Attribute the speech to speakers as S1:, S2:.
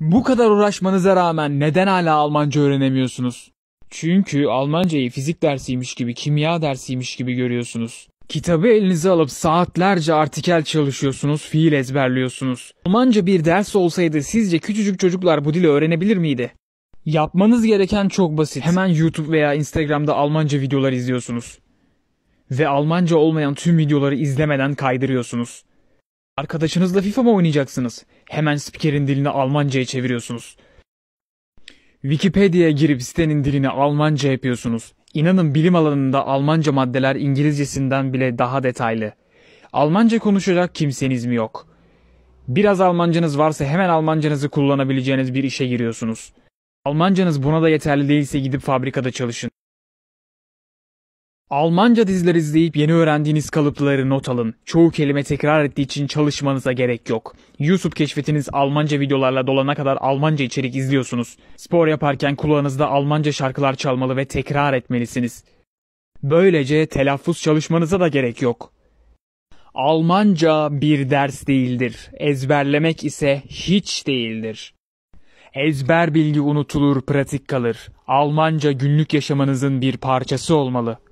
S1: Bu kadar uğraşmanıza rağmen neden hala Almanca öğrenemiyorsunuz? Çünkü Almancayı fizik dersiymiş gibi, kimya dersiymiş gibi görüyorsunuz. Kitabı elinize alıp saatlerce artikel çalışıyorsunuz, fiil ezberliyorsunuz. Almanca bir ders olsaydı sizce küçücük çocuklar bu dili öğrenebilir miydi? Yapmanız gereken çok basit. Hemen YouTube veya Instagram'da Almanca videolar izliyorsunuz. Ve Almanca olmayan tüm videoları izlemeden kaydırıyorsunuz. Arkadaşınızla FIFA mı oynayacaksınız? Hemen spikerin dilini Almanca'ya çeviriyorsunuz. Wikipedia'ya girip sitenin dilini Almanca yapıyorsunuz. İnanın bilim alanında Almanca maddeler İngilizcesinden bile daha detaylı. Almanca konuşacak kimseniz mi yok? Biraz Almancanız varsa hemen Almancanızı kullanabileceğiniz bir işe giriyorsunuz. Almancanız buna da yeterli değilse gidip fabrikada çalışın. Almanca diziler izleyip yeni öğrendiğiniz kalıpları not alın. Çoğu kelime tekrar ettiği için çalışmanıza gerek yok. YouTube keşfetiniz Almanca videolarla dolana kadar Almanca içerik izliyorsunuz. Spor yaparken kulağınızda Almanca şarkılar çalmalı ve tekrar etmelisiniz. Böylece telaffuz çalışmanıza da gerek yok. Almanca bir ders değildir. Ezberlemek ise hiç değildir. Ezber bilgi unutulur, pratik kalır. Almanca günlük yaşamanızın bir parçası olmalı.